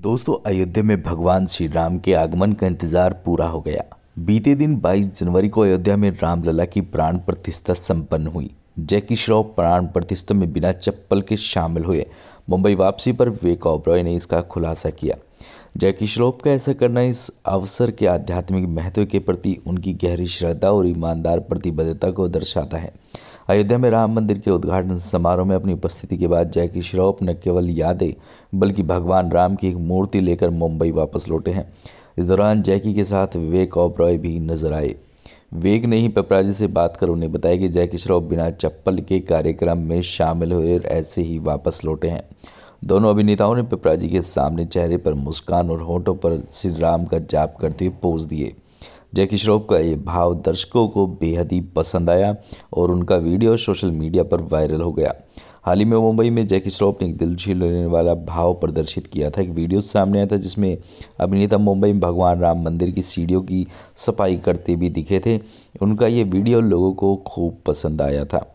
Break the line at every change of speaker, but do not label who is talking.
दोस्तों अयोध्या में भगवान श्री राम के आगमन का इंतजार पूरा हो गया बीते दिन 22 जनवरी को अयोध्या में रामलला की प्राण प्रतिष्ठा संपन्न हुई जैकी श्रॉफ प्राण प्रतिष्ठा में बिना चप्पल के शामिल हुए मुंबई वापसी पर विवेक ओब्रॉय ने इसका खुलासा किया जैकी श्रॉफ का ऐसा करना इस अवसर के आध्यात्मिक महत्व के प्रति उनकी गहरी श्रद्धा और ईमानदार प्रतिबद्धता को दर्शाता है अयोध्या में राम मंदिर के उद्घाटन समारोह में अपनी उपस्थिति के बाद जैकी श्रॉफ न केवल यादें बल्कि भगवान राम की एक मूर्ति लेकर मुंबई वापस लौटे हैं इस दौरान जैकी के साथ विवेक ओब्रॉय भी नजर आए वेग ने ही पपराजी से बात कर उन्हें बताया कि जयकिश्रॉफ बिना चप्पल के कार्यक्रम में शामिल हुए ऐसे ही वापस लौटे हैं दोनों अभिनेताओं ने पिपराजी के सामने चेहरे पर मुस्कान और होठों पर श्री राम का जाप करते हुए पोज दिए जैकी श्रॉफ का ये भाव दर्शकों को बेहद ही पसंद आया और उनका वीडियो सोशल मीडिया पर वायरल हो गया हाल ही में मुंबई में जैकी श्रॉफ ने एक दिल झील लेने वाला भाव प्रदर्शित किया था एक वीडियो सामने आया था जिसमें अभिनेता मुंबई में भगवान राम मंदिर की सीढ़ियों की सफाई करते भी दिखे थे उनका ये वीडियो लोगों को खूब पसंद आया था